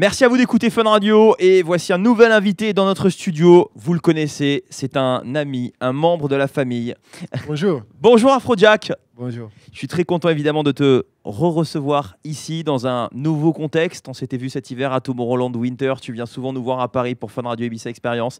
Merci à vous d'écouter Fun Radio et voici un nouvel invité dans notre studio. Vous le connaissez, c'est un ami, un membre de la famille. Bonjour. Bonjour Afrojack. Bonjour. Je suis très content évidemment de te re-recevoir ici dans un nouveau contexte. On s'était vu cet hiver à Tomorrowland Winter. Tu viens souvent nous voir à Paris pour Fun Radio Ibiza Experience.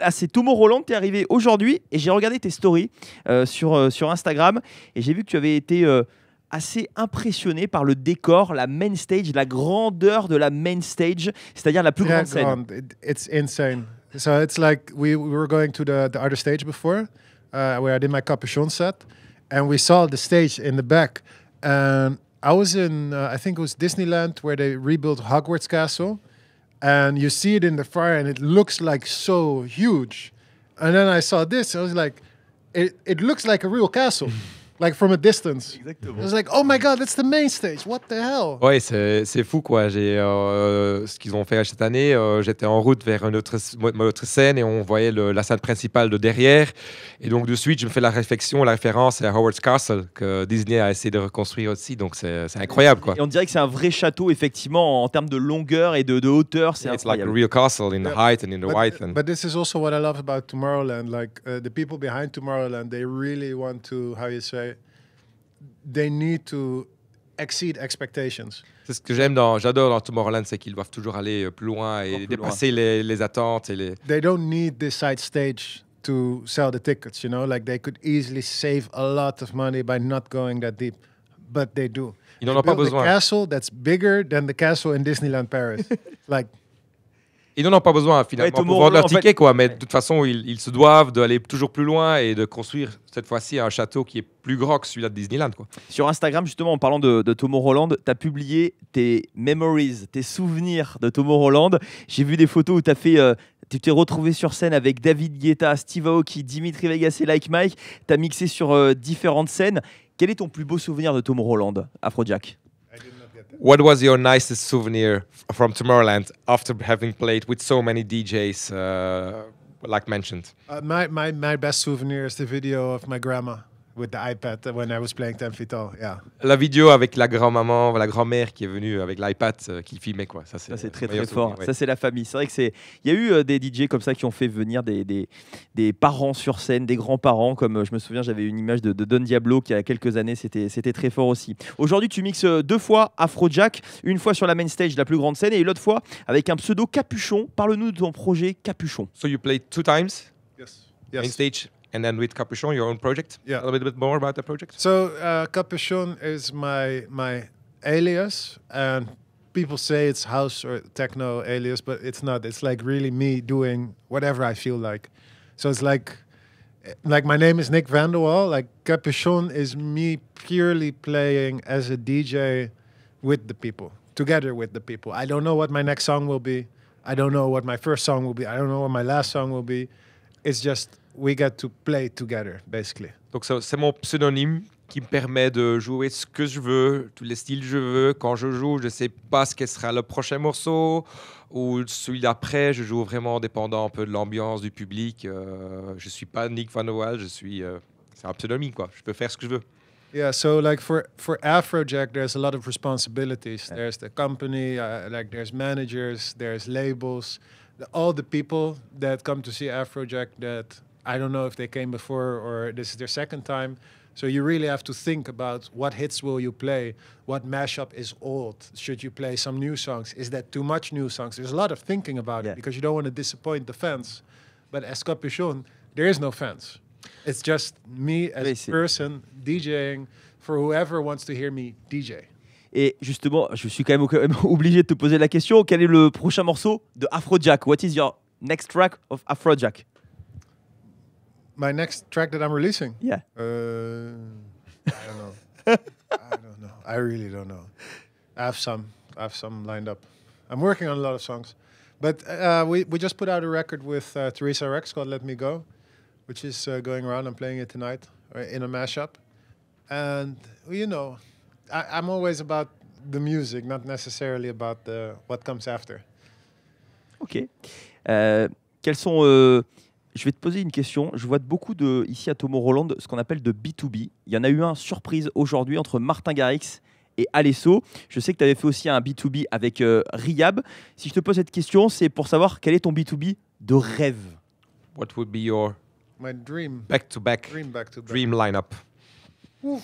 Là, c'est Tomorrowland. Tu es arrivé aujourd'hui et j'ai regardé tes stories euh, sur, euh, sur Instagram et j'ai vu que tu avais été. Euh, assez impressionné par le décor, la main stage, la grandeur de la main stage, c'est-à-dire la plus yeah, grande scène. It's insane. So it's like we, we were going to the, the other stage before, uh, where I did my capuchon set, and we saw the stage in the back. And I was in, uh, I think it was Disneyland, where they rebuilt Hogwarts Castle, and you see it in the fire, and it looks like so huge. And then I saw this, I was like, it, it looks like a real castle. like from a distance. It was like, oh my god, that's the main stage, what the hell? Ouais, c'est fou quoi. J'ai euh, ce qu'ils ont fait cette année. Euh, j'étais en route vers une autre, scène et on voyait la scène principale de derrière. Et donc de suite, je me fais la réflexion, la référence à Howard's Castle que Disney a essayé de reconstruire aussi. Donc c'est incroyable quoi. Et on dirait que c'est un vrai château effectivement en termes de longueur et de, hauteur. C'est un. incroyable. It's like a real castle in the height and in the width. But this is also what I love about Tomorrowland. Like uh, the people behind Tomorrowland, they really want to, how you say. they need to exceed expectations. C'est ce que j'aime dans, j'adore dans Tomorrowland, c'est qu'ils doivent toujours aller euh, plus loin et plus dépasser loin. Les, les attentes et les. They don't need this side stage to sell the tickets. You know, like they could easily save a lot of money by not going that deep, but they do. Ils n'en ont pas besoin. A castle that's bigger than the castle in Disneyland Paris. like Ils n'en ont pas besoin finalement pour vendre leur ticket, quoi. Mais de toute façon, ils, se doivent d'aller toujours plus loin et de construire cette fois-ci un château qui est plus grand que celui-là de Disneyland. Quoi. Sur Instagram, justement, en parlant de, Tomo Roland, tu as publié tes memories, tes souvenirs de Roland. J'ai vu des photos où euh, tu fait. t'es retrouvé sur scène avec David Guetta, Steve Aoki, Dimitri Vegas et Like Mike. Tu as mixé sur euh, différentes scènes. Quel est ton plus beau souvenir de Roland, Afrojack what was your nicest souvenir from Tomorrowland after having played with so many DJs, uh, like mentioned? Uh, my, my, my best souvenir is the video of my grandma. with the iPad when playing Tempito. La vidéo avec la grand-maman, la grand-mère qui est venue avec l'iPad euh, qui filmait quoi. Ça c'est très très fort. Ça c'est la famille. C'est vrai que c'est. Il y a eu euh, des DJ comme ça qui ont fait venir des, parents sur scène, des grands-parents comme euh, je me souviens j'avais une image de, Don Diablo qui il y a quelques années c'était c'était très fort aussi. Aujourd'hui tu mixes deux fois Afrojack, une fois sur la main stage la plus grande scène et l'autre fois avec un pseudo Capuchon. Parle-nous de ton projet Capuchon. So you play two times. Yes. yes. Main and then with Capuchon, your own project. Yeah. A little bit more about the project. So uh, Capuchon is my my alias, and people say it's house or techno alias, but it's not. It's like really me doing whatever I feel like. So it's like like my name is Nick Vanderwall. Like Capuchon is me purely playing as a DJ with the people, together with the people. I don't know what my next song will be. I don't know what my first song will be. I don't know what my last song will be. It's just we got to play together, basically. Donc c'est mon pseudonyme qui me permet de jouer ce que je veux, tous les styles que je veux. Quand je joue, je ne sais pas ce que sera le prochain morceau ou celui d'après. Je joue vraiment dépendant un peu de l'ambiance du public. Euh, je ne suis pas Nick Van Oel, je suis... Euh, c'est un pseudonyme, quoi. Je peux faire ce que je veux. Yeah, so like for for Afrojack, there's a lot of responsibilities. There's the company, uh, like there's managers, there's labels, the, all the people that come to see Afrojack that I don't know if they came before or this is their second time. So you really have to think about what hits will you play, what mashup is old. Should you play some new songs? Is that too much new songs? There's a lot of thinking about yeah. it because you don't want to disappoint the fans. But as Capuchon, there is no fans. It's just me as a person DJing for whoever wants to hear me DJ. Et justement, je suis quand même obligé de te poser la question, quel est le prochain morceau de Afrojack What is your next track of Afrojack my next track that I'm releasing? Yeah. Uh, I don't know. I don't know. I really don't know. I have some. I have some lined up. I'm working on a lot of songs, but uh, we we just put out a record with uh, Teresa Rex called "Let Me Go," which is uh, going around. I'm playing it tonight uh, in a mashup, and you know, I, am always about the music, not necessarily about the what comes after. Okay. Euh, quels sont euh, je vais te poser une question. Je vois beaucoup de, ici à Tomo Roland ce qu'on appelle de B2B. Il y en a eu un surprise aujourd'hui entre Martin Garrix et Alesso. Je sais que tu avais fait aussi un B2B avec euh, Riyab. Si je te pose cette question, c'est pour savoir quel est ton B2B de rêve. What would be your My dream back to back dream, lineup? You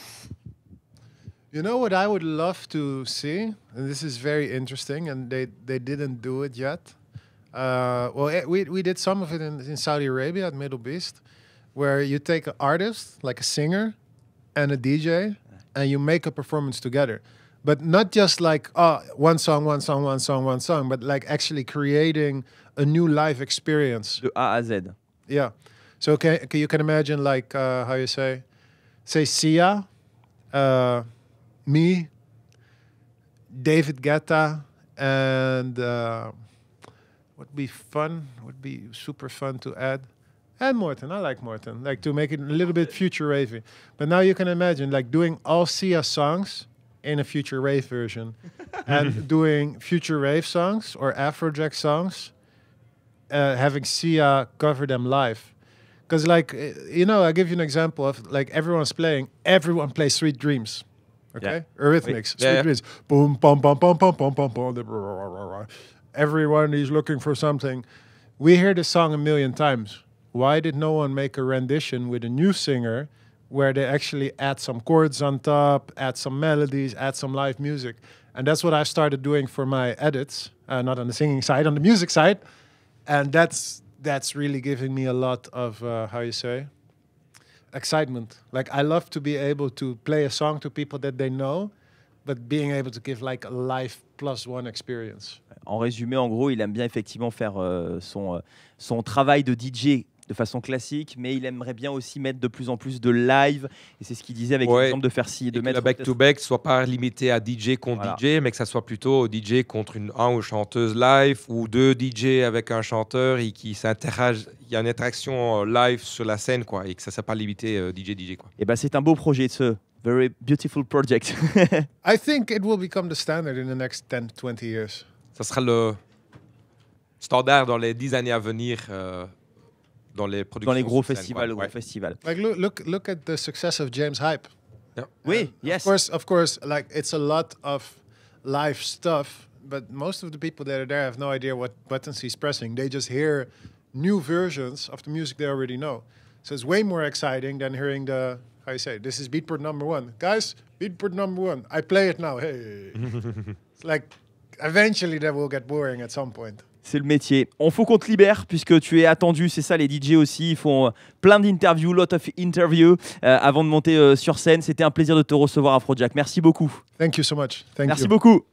know what I would love to see, and this is very interesting, and they, they didn't do it yet. Uh, well, eh, we, we did some of it in, in Saudi Arabia at Middle Beast, where you take an artist, like a singer and a DJ, and you make a performance together. But not just like, oh, one song, one song, one song, one song, but like actually creating a new life experience. to A à Z. Yeah. So can, can you can imagine like, uh, how you say, say Sia, uh, me, David Guetta, and... Uh, would be fun, would be super fun to add. And Morton, I like Morton, like to make it a little bit future ravey. But now you can imagine like doing all Sia songs in a future rave version and doing future rave songs or Afrojack songs, uh, having Sia cover them live. Because like, you know, I'll give you an example of like everyone's playing, everyone plays Sweet Dreams. Okay, yeah. Eurythmics, Sweet yeah. Dreams, boom, boom, boom, boom, boom, boom, boom, boom, everyone is looking for something. We hear this song a million times. Why did no one make a rendition with a new singer where they actually add some chords on top, add some melodies, add some live music? And that's what I started doing for my edits, uh, not on the singing side, on the music side. And that's that's really giving me a lot of uh, how you say excitement. Like I love to be able to play a song to people that they know, but being able to give like a life plus one experience. en résumé, en gros, il aime bien effectivement faire euh, son, euh, son travail de DJ de façon classique, mais il aimerait bien aussi mettre de plus en plus de live. Et c'est ce qu'il disait avec l'exemple de faire si de mettre. Que back-to-back soit pas limité à DJ contre DJ, mais que ça soit plutôt DJ contre une, un ou chanteuse live ou deux DJ avec un chanteur et qui s'interagissent. Il y a une interaction euh, live sur la scène, quoi, et que ça ne soit pas limité DJ DJ, eh ben c'est un beau projet, ce very beautiful project. I think it will become the standard in the next 10-20 years ça sera le standard dans les 10 années à venir euh, dans les productions. Dans les gros festivals, festivals. Like look, look, at the success of James Hype. Yeah. yes. Of course, of course, like it's a lot of live stuff, but most of the people that are there have no idea what buttons he's pressing. They just hear new versions of the music they already know. So it's way more exciting than hearing the how you say this is Beatport number one, guys. Beatport number one. I play it now. Hey, it's like Eventually, will get boring at some point. C'est le métier. On faut qu'on te libère puisque tu es attendu. C'est ça, les DJ aussi. Ils font euh, plein d'interviews, lot of interviews euh, avant de monter euh, sur scène. C'était un plaisir de te recevoir, Afrojack. Merci beaucoup. Thank you so much. Merci beaucoup.